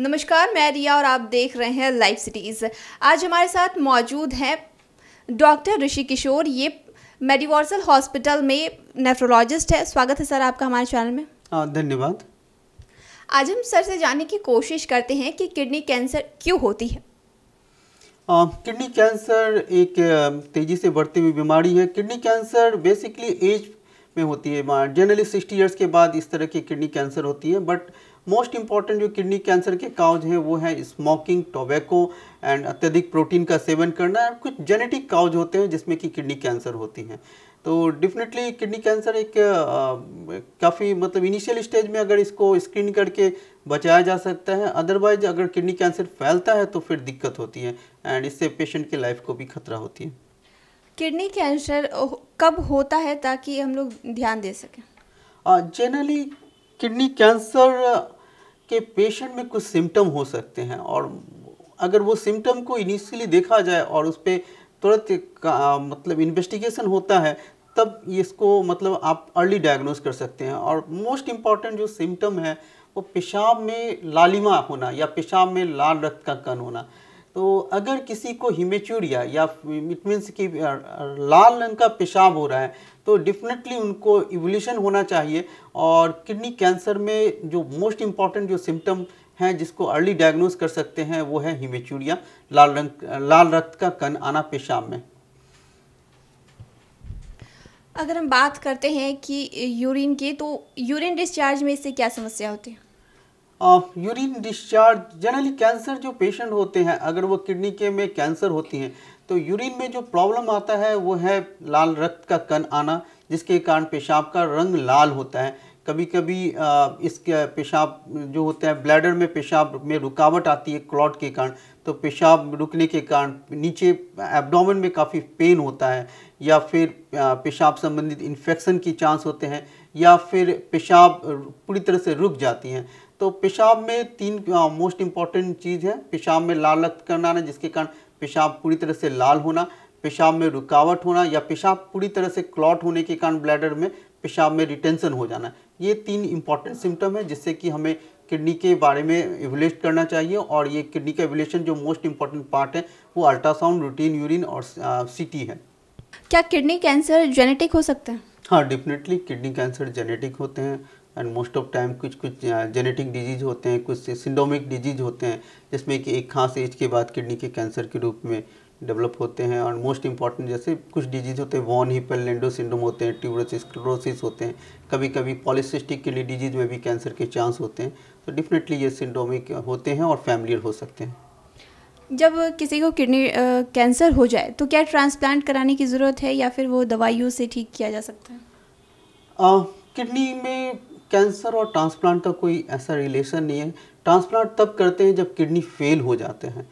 नमस्कार मैं रिया और आप देख रहे हैं लाइव सिटीज़ आज हमारे साथ मौजूद हैं डॉक्टर ऋषि किशोर ये मेडिवर्सल हॉस्पिटल में नेफ्रोलॉजिस्ट है स्वागत है सर आपका हमारे चैनल में धन्यवाद आज हम सर से जानने की कोशिश करते हैं कि किडनी कैंसर क्यों होती है किडनी कैंसर एक तेज़ी से बढ़ती हुई बीमारी है किडनी कैंसर बेसिकली एज में होती है जनरली सिक्सटी ईयर्स के बाद इस तरह की किडनी कैंसर होती है बट मोस्ट इम्पॉर्टेंट जो किडनी कैंसर के काउज हैं वो है स्मोकिंग टोबैको एंड अत्यधिक प्रोटीन का सेवन करना और कुछ जेनेटिक काउज होते हैं जिसमें कि किडनी कैंसर होती है तो डेफिनेटली किडनी कैंसर एक काफ़ी मतलब इनिशियल स्टेज में अगर इसको स्क्रीन करके बचाया जा सकता है अदरवाइज अगर किडनी कैंसर फैलता है तो फिर दिक्कत होती है एंड इससे पेशेंट के लाइफ को भी खतरा होती है किडनी कैंसर कब होता है ताकि हम लोग ध्यान दे सकें जनरली किडनी कैंसर के पेशेंट में कुछ सिम्टम हो सकते हैं और अगर वो सिम्टम को इनिशियली देखा जाए और उस पर तुरंत मतलब इन्वेस्टिगेशन होता है तब इसको मतलब आप अर्ली डायग्नोज कर सकते हैं और मोस्ट इम्पॉर्टेंट जो सिम्टम है वो पेशाब में लालिमा होना या पेशाब में लाल रक्त का कण होना तो अगर किसी को हिमेचूरिया या इट मीन्स कि लाल रंग का पेशाब हो रहा है तो डेफिनेटली उनको इवोल्यूशन होना चाहिए और किडनी कैंसर में जो मोस्ट इम्पॉर्टेंट जो सिम्टम हैं जिसको अर्ली डायग्नोज कर सकते हैं वो है हिमेचूरिया लाल रंग लाल रक्त का कन आना पेशाब में अगर हम बात करते हैं कि यूरिन की तो यूरिन डिस्चार्ज में इससे क्या समस्या होती है यूरिन डिस्चार्ज जनरली कैंसर जो पेशेंट होते हैं अगर वो किडनी के में कैंसर होती हैं तो यूरिन में जो प्रॉब्लम आता है वो है लाल रक्त का कण आना जिसके कारण पेशाब का रंग लाल होता है कभी कभी इसके पेशाब जो होता है ब्लैडर में पेशाब में रुकावट आती है क्लॉट के कारण तो पेशाब रुकने के कारण नीचे एब्डोमेन में काफ़ी पेन होता है या फिर पेशाब संबंधित इन्फेक्शन की चांस होते हैं या फिर पेशाब पूरी तरह से रुक जाती हैं तो पेशाब में तीन मोस्ट इम्पॉर्टेंट चीज़ है पेशाब में लाल रक्त कण आना जिसके कारण पेशाब पूरी तरह से लाल होना पेशाब में रुकावट होना या पेशाब पूरी तरह से क्लॉट होने के कारण ब्लैडर में पेशाब में रिटेंशन हो जाना ये तीन इंपॉर्टेंट सिम्टम है जिससे कि हमें किडनी के बारे में एवलेट करना चाहिए और ये किडनी का एवलेशन जो मोस्ट इम्पॉर्टेंट पार्ट है वो अल्ट्रासाउंड रूटीन यूरिन और सीटी है क्या किडनी कैंसर जेनेटिक हो सकता है हाँ डेफिनेटली किडनी कैंसर जेनेटिक होते हैं एंड मोस्ट ऑफ टाइम कुछ कुछ जेनेटिक डिजीज होते हैं कुछ सिंडोमिक डिजीज होते हैं जिसमें कि एक खास एज के बाद किडनी के कैंसर के रूप में डेवलप होते हैं और मोस्ट इंपॉर्टेंट जैसे कुछ डिजीज होते हैं वॉन हिपल लेंडो सिंड्रोम होते हैं ट्यूब्रोसिस क्लोरोसिस होते हैं कभी कभी पॉलिसिस्टिक किडनी डिजीज में भी कैंसर के चांस होते हैं तो डेफिनेटली ये सिंड्रोमिक होते हैं और फैमिलियर हो सकते हैं जब किसी को किडनी कैंसर हो जाए तो क्या ट्रांसप्लांट कराने की ज़रूरत है या फिर वो दवाइयों से ठीक किया जा सकता है किडनी में कैंसर और ट्रांसप्लांट का कोई ऐसा रिलेशन नहीं है ट्रांसप्लांट तब करते हैं जब किडनी फेल हो जाते हैं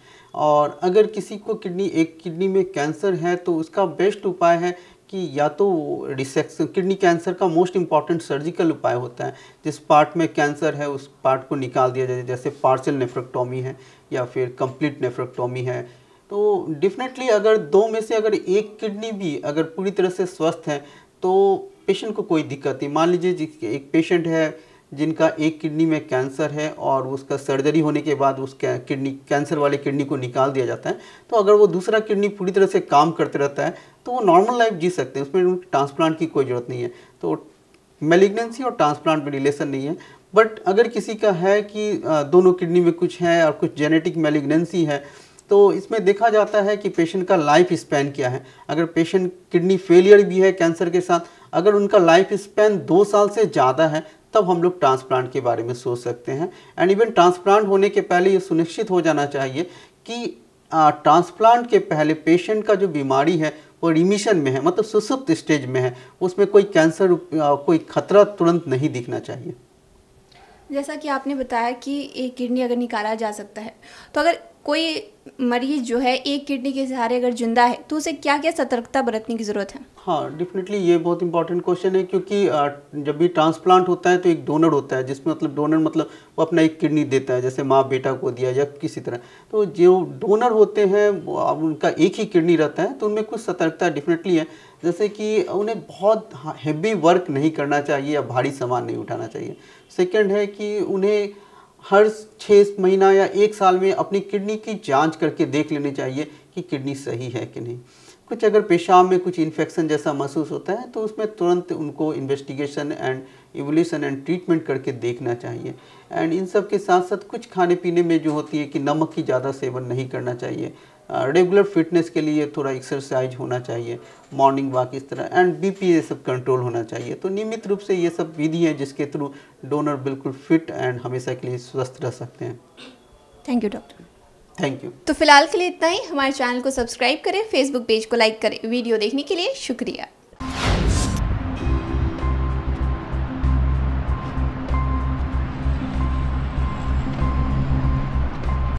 और अगर किसी को किडनी एक किडनी में कैंसर है तो उसका बेस्ट उपाय है कि या तो रिसेक्शन किडनी कैंसर का मोस्ट इम्पॉर्टेंट सर्जिकल उपाय होता है जिस पार्ट में कैंसर है उस पार्ट को निकाल दिया जाए जैसे पार्सल नेफ्रेक्टोमी है या फिर कंप्लीट नेफ्रेक्टोमी है तो डेफिनेटली अगर दो में से अगर एक किडनी भी अगर पूरी तरह से स्वस्थ है तो पेशेंट को कोई दिक्कत नहीं मान लीजिए एक पेशेंट है जिनका एक किडनी में कैंसर है और उसका सर्जरी होने के बाद उस किडनी कैंसर वाले किडनी को निकाल दिया जाता है तो अगर वो दूसरा किडनी पूरी तरह से काम करते रहता है तो वो नॉर्मल लाइफ जी सकते हैं उसमें ट्रांसप्लांट की कोई ज़रूरत नहीं है तो मेलिग्नेंसी और ट्रांसप्लांट में रिलेशन नहीं है बट अगर किसी का है कि दोनों किडनी में कुछ है और कुछ जेनेटिक मेलिग्नेंसी है तो इसमें देखा जाता है कि पेशेंट का लाइफ स्पैन क्या है अगर पेशेंट किडनी फेलियर भी है कैंसर के साथ अगर उनका लाइफ स्पैन दो साल से ज़्यादा है तब हम लोग ट्रांसप्लांट के बारे में सोच सकते हैं एंड इवन ट्रांसप्लांट होने के पहले ये सुनिश्चित हो जाना चाहिए कि ट्रांसप्लांट के पहले पेशेंट का जो बीमारी है वो रिमिशन में है मतलब सुसुप्त स्टेज में है उसमें कोई कैंसर कोई खतरा तुरंत नहीं दिखना चाहिए जैसा कि आपने बताया कि एक किडनी अगर निकाला जा सकता है तो अगर कोई मरीज जो है एक किडनी के सहारे अगर जिंदा है तो उसे क्या क्या सतर्कता बरतने की ज़रूरत है हाँ डेफिनेटली ये बहुत इंपॉर्टेंट क्वेश्चन है क्योंकि जब भी ट्रांसप्लांट होता है तो एक डोनर होता है जिसमें मतलब डोनर मतलब वो अपना एक किडनी देता है जैसे माँ बेटा को दिया या किसी तरह तो जो डोनर होते हैं उनका एक ही किडनी रहता है तो उनमें कुछ सतर्कता डेफिनेटली है जैसे कि उन्हें बहुत हैवी वर्क नहीं करना चाहिए या भारी सामान नहीं उठाना चाहिए सेकेंड है कि उन्हें हर छः महीना या एक साल में अपनी किडनी की जांच करके देख लेनी चाहिए कि किडनी सही है कि नहीं कुछ अगर पेशाब में कुछ इन्फेक्शन जैसा महसूस होता है तो उसमें तुरंत उनको investigation and evolution and treatment करके देखना चाहिए एंड इन सब के साथ साथ कुछ खाने पीने में जो होती है कि नमक की ज़्यादा सेवन नहीं करना चाहिए रेगुलर फिटनेस के लिए थोड़ा एक्सरसाइज होना चाहिए मॉर्निंग वॉक इस तरह एंड बीपी ये सब कंट्रोल होना चाहिए तो नियमित रूप से ये सब विधि हैं जिसके थ्रू डोनर बिल्कुल फिट एंड हमेशा के लिए स्वस्थ रह सकते हैं thank you doctor thank you तो फिलहाल के लिए इतना ही हमारे चैनल को सब्सक्राइब करें फेसबुक पेज को लाइक करें वीडियो देखने के लिए शुक्रिया